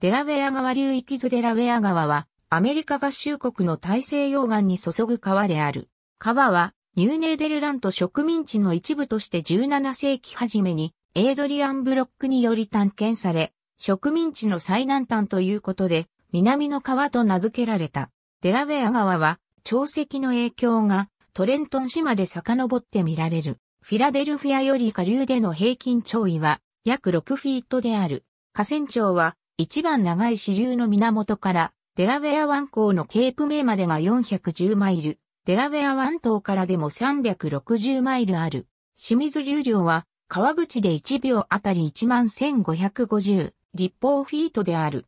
デラウェア川流域図デラウェア川は、アメリカ合衆国の大西洋岸に注ぐ川である。川は、ニューネーデルラント植民地の一部として17世紀初めに、エイドリアン・ブロックにより探検され、植民地の最南端ということで、南の川と名付けられた。デラウェア川は、潮汐の影響が、トレントン島で遡って見られる。フィラデルフィアより下流での平均潮位は、約6フィートである。河川庁は、一番長い支流の源から、デラウェア湾港のケープ名までが410マイル、デラウェア湾島からでも360マイルある。清水流量は、川口で1秒あたり11,550立方フィートである。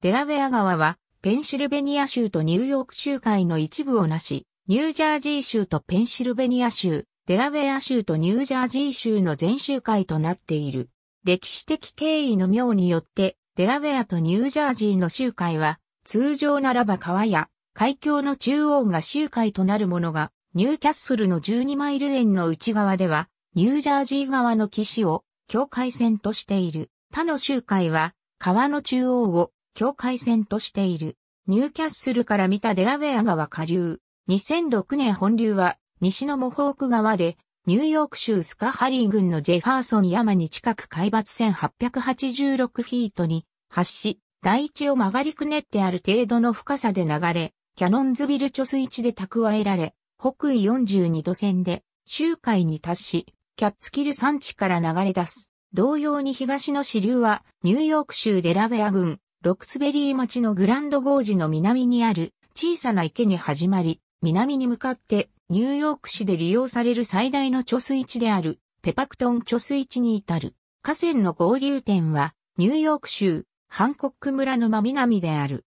デラウェア川は、ペンシルベニア州とニューヨーク州海の一部をなし、ニュージャージー州とペンシルベニア州、デラウェア州とニュージャージー州の全州海となっている。歴史的経緯の妙によって、デラウェアとニュージャージーの集会は、通常ならば川や海峡の中央が集会となるものが、ニューキャッスルの12マイル円の内側では、ニュージャージー側の岸を境界線としている。他の集会は、川の中央を境界線としている。ニューキャッスルから見たデラウェア川下流。2006年本流は、西のモホーク川で、ニューヨーク州スカハリー郡のジェファーソン山に近く海抜1886フィートに発し、大地を曲がりくねってある程度の深さで流れ、キャノンズビル貯水池で蓄えられ、北緯42度線で、周海に達し、キャッツキル山地から流れ出す。同様に東の支流は、ニューヨーク州デラウェア郡、ロクスベリー町のグランドゴージの南にある小さな池に始まり、南に向かってニューヨーク市で利用される最大の貯水池であるペパクトン貯水池に至る。河川の合流点はニューヨーク州ハンコック村の真南である。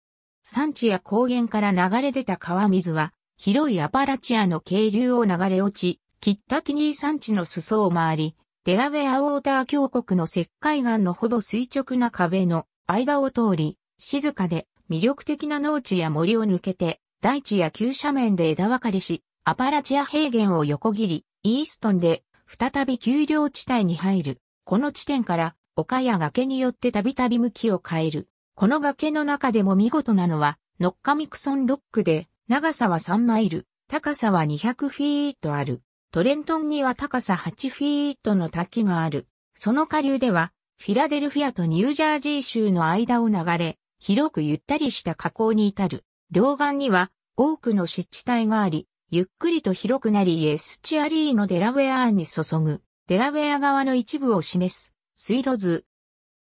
山地や高原から流れ出た川水は広いアパラチアの渓流を流れ落ち、キッタキニー山地の裾を回り、デラウェアウォーター峡谷の石灰岩のほぼ垂直な壁の間を通り、静かで魅力的な農地や森を抜けて、大地や急斜面で枝分かれし、アパラチア平原を横切り、イーストンで再び丘陵地帯に入る。この地点から丘や崖によってたびたび向きを変える。この崖の中でも見事なのは、ノッカミクソンロックで、長さは3マイル、高さは200フィートある。トレントンには高さ8フィートの滝がある。その下流では、フィラデルフィアとニュージャージー州の間を流れ、広くゆったりした河口に至る。両岸には多くの湿地帯があり、ゆっくりと広くなりイエスチアリーのデラウェアに注ぐ、デラウェア側の一部を示す、水路図。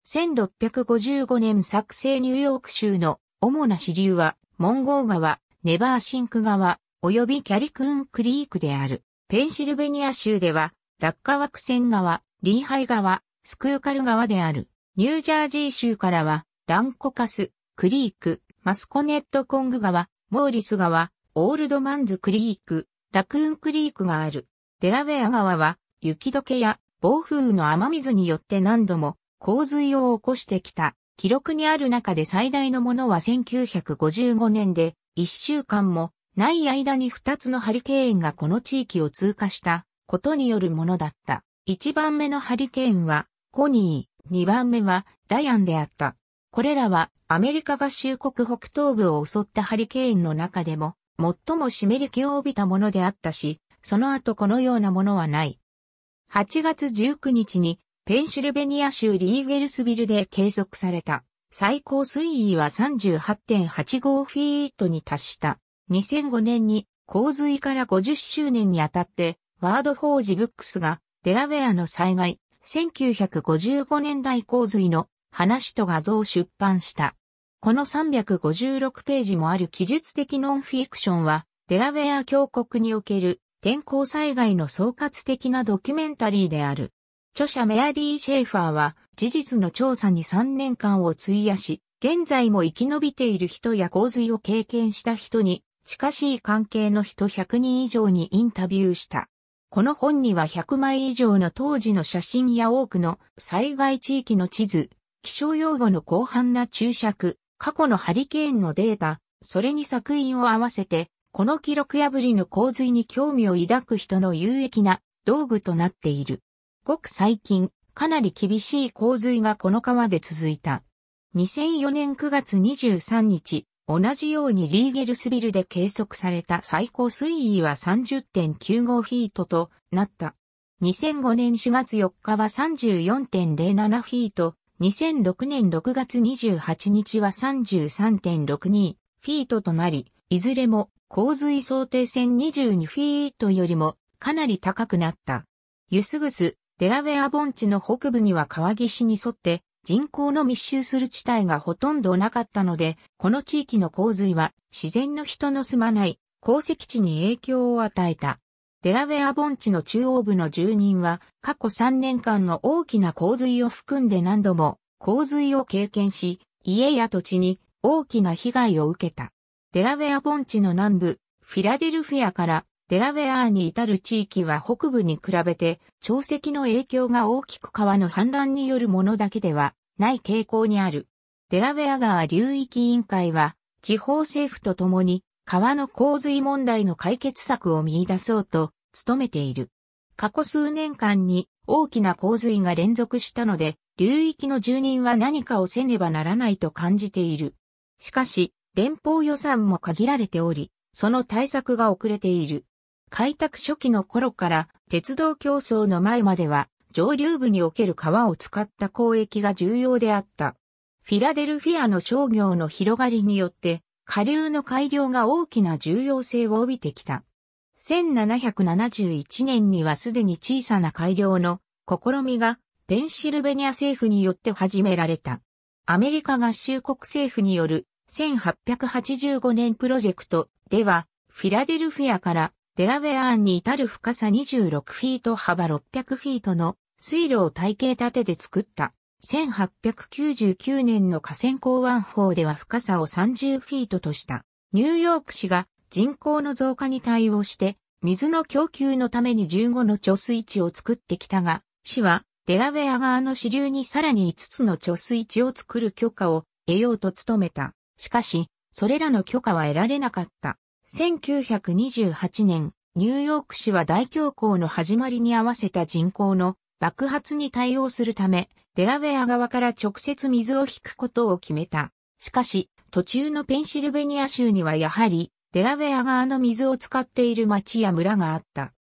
1655年作成ニューヨーク州の主な支流は、モンゴー川、ネバーシンク川、及びキャリクーンクリークである。ペンシルベニア州では、ラッカワクセン川、リーハイ川、スクーカル川である。ニュージャージー州からは、ランコカス、クリーク、マスコネットコング川、モーリス川、オールドマンズクリーク、ラクーンクリークがある。デラウェア川は、雪解けや暴風雨の雨水によって何度も洪水を起こしてきた。記録にある中で最大のものは1955年で、1週間もない間に2つのハリケーンがこの地域を通過したことによるものだった。1番目のハリケーンはコニー、2番目はダイアンであった。これらはアメリカ合衆国北東部を襲ったハリケーンの中でも最も湿り気を帯びたものであったし、その後このようなものはない。8月19日にペンシルベニア州リーゲルスビルで計測された最高水位は38.85フィートに達した。2005年に洪水から50周年にあたってワードフォージブックスがデラウェアの災害1955年代洪水の話と画像を出版した。この356ページもある記述的ノンフィクションは、デラウェア峡谷における天候災害の総括的なドキュメンタリーである。著者メアリー・シェーファーは事実の調査に3年間を費やし、現在も生き延びている人や洪水を経験した人に近しい関係の人100人以上にインタビューした。この本には100枚以上の当時の写真や多くの災害地域の地図、気象用語の広範な注釈、過去のハリケーンのデータ、それに作品を合わせて、この記録破りの洪水に興味を抱く人の有益な道具となっている。ごく最近、かなり厳しい洪水がこの川で続いた。2004年9月23日、同じようにリーゲルスビルで計測された最高水位は30.95フィートとなった。2005年4月4日は34.07フィート2006年6月28日は33.62フィートとなり、いずれも洪水想定線22フィートよりもかなり高くなった。ユスグス、デラウェア盆地の北部には川岸に沿って人口の密集する地帯がほとんどなかったので、この地域の洪水は自然の人の住まない鉱石地に影響を与えた。デラウェア盆地の中央部の住人は、過去3年間の大きな洪水を含んで何度も洪水を経験し、家や土地に大きな被害を受けた。デラウェア盆地の南部、フィラデルフィアからデラウェアに至る地域は北部に比べて、潮汐の影響が大きく川の氾濫によるものだけではない傾向にある。デラウェア川流域委員会は、地方政府と共に川の洪水問題の解決策を見出そうと努めている。過去数年間に大きな洪水が連続したので、流域の住人は何かをせねばならないと感じている。しかし、連邦予算も限られており、その対策が遅れている。開拓初期の頃から鉄道競争の前までは上流部における川を使った交易が重要であった。フィラデルフィアの商業の広がりによって下流の改良が大きな重要性を帯びてきた。1771年にはすでに小さな改良の試みがペンシルベニア政府によって始められた。アメリカ合衆国政府による1885年プロジェクトではフィラデルフィアからデラウェアンに至る深さ26フィート幅600フィートの水路を体系立てで作った。1899年の河川港湾法では深さを30フィートとした。ニューヨーク市が人口の増加に対応して、水の供給のために15の貯水池を作ってきたが、市はデラウェア側の支流にさらに5つの貯水池を作る許可を得ようと努めた。しかし、それらの許可は得られなかった。1928年、ニューヨーク市は大恐慌の始まりに合わせた人口の爆発に対応するため、デラウェア側から直接水を引くことを決めた。しかし、途中のペンシルベニア州にはやはり、デラウェア側の水を使っている町や村があった。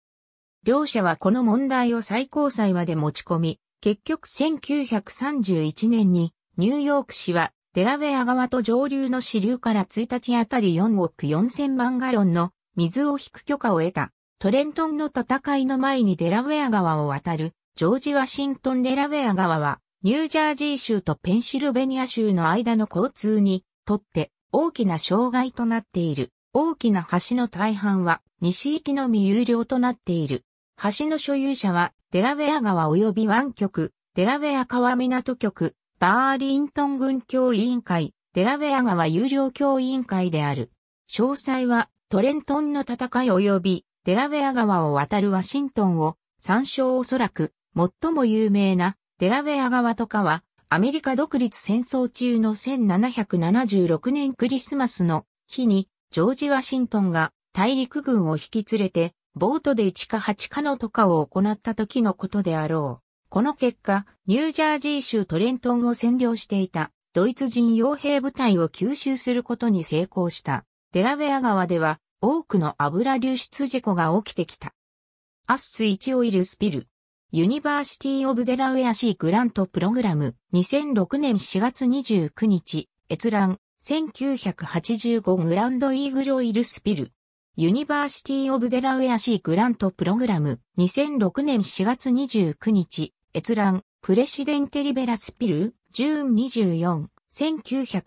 両者はこの問題を最高裁まで持ち込み、結局1931年にニューヨーク市はデラウェア側と上流の支流から1日あたり4億4千万ガロンの水を引く許可を得た。トレントンの戦いの前にデラウェア川を渡るジョージ・ワシントン・デラウェア川はニュージャージー州とペンシルベニア州の間の交通にとって大きな障害となっている。大きな橋の大半は西行きのみ有料となっている。橋の所有者はデラウェア川及び湾局、デラウェア川港局、バーリントン軍教委員会、デラウェア川有料教委員会である。詳細はトレントンの戦い及びデラウェア川を渡るワシントンを参照おそらく最も有名なデラウェア川とかは、アメリカ独立戦争中の1776年クリスマスの日に、ジョージ・ワシントンが大陸軍を引き連れて、ボートで1か8かのとかを行った時のことであろう。この結果、ニュージャージー州トレントンを占領していたドイツ人傭兵部隊を吸収することに成功した。デラウェア川では多くの油流出事故が起きてきた。アスツ1オイルスピル。ユニバーシティ・オブ・デラウェア・シー・グラント・プログラム、2006年4月29日、閲覧、1985グランド・イーグロイル・スピル。ユニバーシティ・オブ・デラウェア・シー・グラント・プログラム、2006年4月29日、閲覧、プレシデンテ・リベラ・スピル、ジューン24、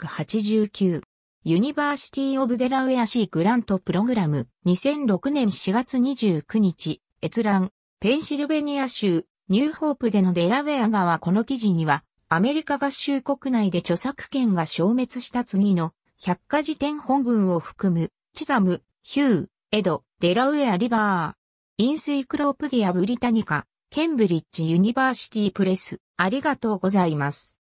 1989。ユニバーシティ・オブ・デラウェア・シー・グラント・プログラム、2006年4月29日、閲覧、ペンシルベニア州、ニューホープでのデラウェア川この記事には、アメリカ合衆国内で著作権が消滅した次の百科事典本文を含む、チザム、ヒュー、エド、デラウェアリバー、インスイクロープギアブリタニカ、ケンブリッジユニバーシティプレス、ありがとうございます。